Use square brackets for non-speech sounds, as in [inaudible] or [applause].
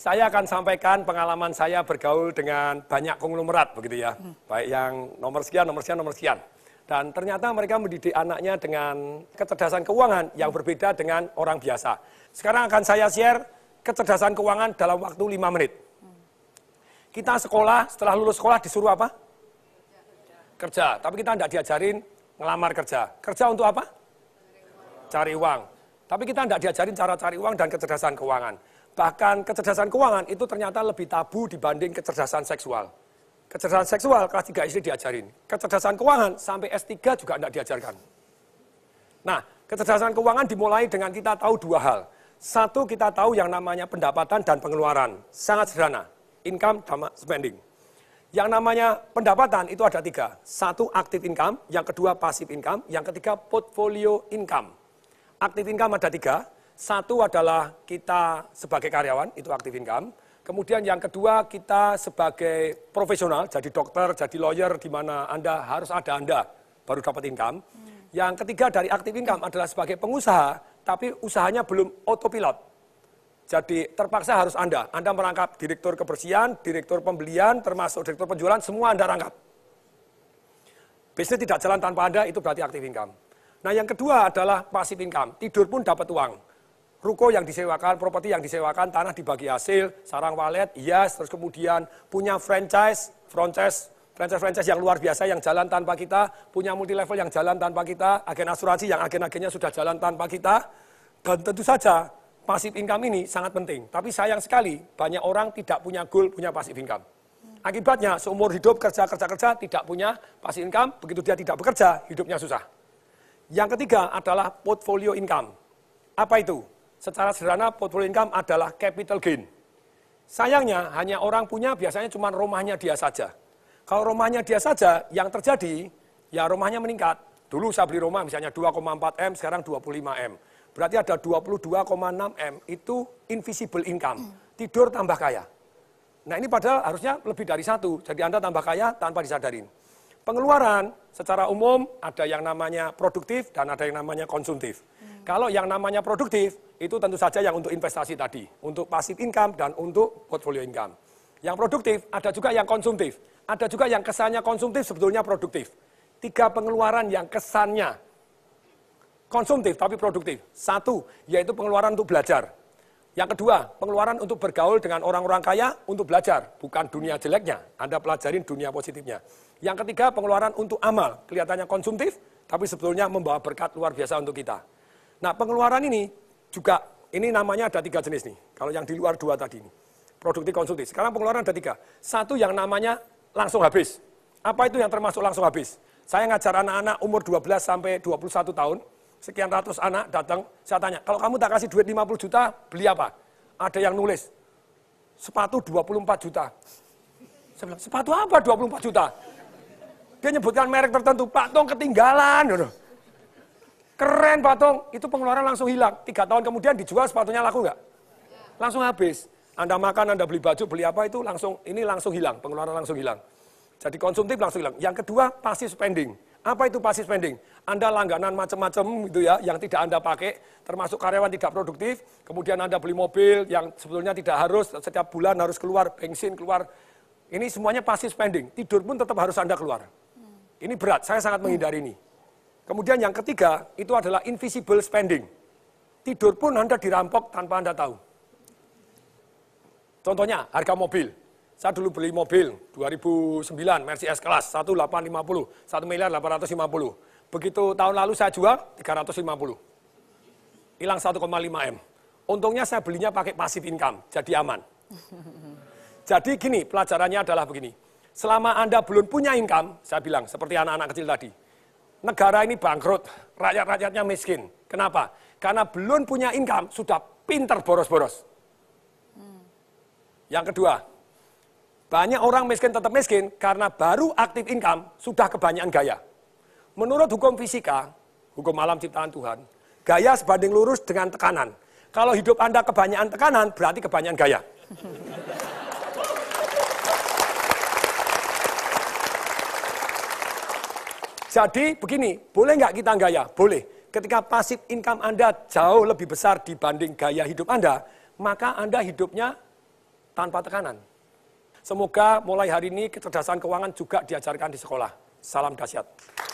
Saya akan sampaikan pengalaman saya bergaul dengan banyak konglomerat begitu ya. Hmm. Baik yang nomor sekian, nomor sekian, nomor sekian. Dan ternyata mereka mendidik anaknya dengan kecerdasan keuangan yang berbeda dengan orang biasa. Sekarang akan saya share kecerdasan keuangan dalam waktu 5 menit. Hmm. Kita sekolah, setelah lulus sekolah disuruh apa? Kerja. Tapi kita tidak diajarin ngelamar kerja. Kerja untuk apa? Cari uang. Tapi kita tidak diajarin cara cari uang dan kecerdasan keuangan. Bahkan kecerdasan keuangan itu ternyata lebih tabu dibanding kecerdasan seksual. Kecerdasan seksual kelas 3 SD diajarin. Kecerdasan keuangan sampai S3 juga tidak diajarkan. Nah, kecerdasan keuangan dimulai dengan kita tahu dua hal. Satu, kita tahu yang namanya pendapatan dan pengeluaran. Sangat sederhana. Income sama spending. Yang namanya pendapatan itu ada tiga. Satu, active income. Yang kedua, passive income. Yang ketiga, portfolio income. Aktif income ada tiga. Satu adalah kita sebagai karyawan, itu aktif income. Kemudian yang kedua kita sebagai profesional, jadi dokter, jadi lawyer, di mana Anda harus ada Anda baru dapat income. Yang ketiga dari aktif income adalah sebagai pengusaha, tapi usahanya belum autopilot. Jadi terpaksa harus Anda. Anda merangkap direktur kebersihan, direktur pembelian, termasuk direktur penjualan, semua Anda rangkap. Bisnis tidak jalan tanpa Anda, itu berarti aktif income. Nah yang kedua adalah passive income, tidur pun dapat uang. Ruko yang disewakan, properti yang disewakan, tanah dibagi hasil, sarang walet, yes, terus kemudian punya franchise, franchise, franchise-franchise yang luar biasa yang jalan tanpa kita, punya multi level yang jalan tanpa kita, agen asuransi yang agen-agennya sudah jalan tanpa kita, dan tentu saja pasif income ini sangat penting. Tapi sayang sekali banyak orang tidak punya goal, punya pasif income. Akibatnya seumur hidup kerja-kerja-kerja tidak punya pasif income, begitu dia tidak bekerja, hidupnya susah. Yang ketiga adalah portfolio income. Apa itu? Secara sederhana portfolio income adalah capital gain. Sayangnya hanya orang punya biasanya cuma rumahnya dia saja. Kalau rumahnya dia saja yang terjadi ya rumahnya meningkat. Dulu saya beli rumah misalnya 2,4 M sekarang 25 M. Berarti ada 22,6 M itu invisible income. Tidur tambah kaya. Nah ini padahal harusnya lebih dari satu. Jadi Anda tambah kaya tanpa disadarin pengeluaran secara umum ada yang namanya produktif dan ada yang namanya konsumtif. Hmm. Kalau yang namanya produktif itu tentu saja yang untuk investasi tadi, untuk pasif income dan untuk portfolio income. Yang produktif ada juga yang konsumtif, ada juga yang kesannya konsumtif sebetulnya produktif. Tiga pengeluaran yang kesannya konsumtif tapi produktif. Satu, yaitu pengeluaran untuk belajar. Yang kedua, pengeluaran untuk bergaul dengan orang-orang kaya untuk belajar, bukan dunia jeleknya. Anda pelajarin dunia positifnya. Yang ketiga, pengeluaran untuk amal. Kelihatannya konsumtif, tapi sebetulnya membawa berkat luar biasa untuk kita. Nah, pengeluaran ini juga, ini namanya ada tiga jenis nih. Kalau yang di luar dua tadi ini. Produktif konsumtif. Sekarang pengeluaran ada tiga. Satu yang namanya langsung habis. Apa itu yang termasuk langsung habis? Saya ngajar anak-anak umur 12 sampai 21 tahun. Sekian ratus anak datang, saya tanya, kalau kamu tak kasih duit 50 juta, beli apa? Ada yang nulis, sepatu 24 juta. Saya bilang, sepatu apa 24 juta? Dia nyebutkan merek tertentu, Pak Tong ketinggalan. Gitu. Keren Pak Tong, itu pengeluaran langsung hilang. Tiga tahun kemudian dijual sepatunya laku nggak? Langsung habis. Anda makan, Anda beli baju, beli apa itu langsung, ini langsung hilang, pengeluaran langsung hilang. Jadi konsumtif langsung hilang. Yang kedua, passive spending. Apa itu passive spending? Anda langganan macam-macam gitu ya, yang tidak Anda pakai, termasuk karyawan tidak produktif, kemudian Anda beli mobil yang sebetulnya tidak harus, setiap bulan harus keluar bensin, keluar. Ini semuanya passive spending, tidur pun tetap harus Anda keluar. Ini berat, saya sangat menghindari ini. Kemudian yang ketiga, itu adalah invisible spending. Tidur pun Anda dirampok tanpa Anda tahu. Contohnya, harga mobil. Saya dulu beli mobil 2009 Mercy S class 1850, 1 miliar 850. Begitu tahun lalu saya jual 350. Hilang 1,5 M. Untungnya saya belinya pakai passive income, jadi aman. Jadi gini, pelajarannya adalah begini. Selama Anda belum punya income, saya bilang seperti anak-anak kecil tadi, negara ini bangkrut, rakyat-rakyatnya miskin. Kenapa? Karena belum punya income, sudah pinter boros-boros. Hmm. Yang kedua, banyak orang miskin tetap miskin karena baru aktif income sudah kebanyakan gaya. Menurut hukum fisika, hukum alam ciptaan Tuhan, gaya sebanding lurus dengan tekanan. Kalau hidup Anda kebanyakan tekanan, berarti kebanyakan gaya. [laughs] Jadi begini, boleh nggak kita gaya? Boleh. Ketika pasif income Anda jauh lebih besar dibanding gaya hidup Anda, maka Anda hidupnya tanpa tekanan. Semoga mulai hari ini kecerdasan keuangan juga diajarkan di sekolah. Salam dahsyat.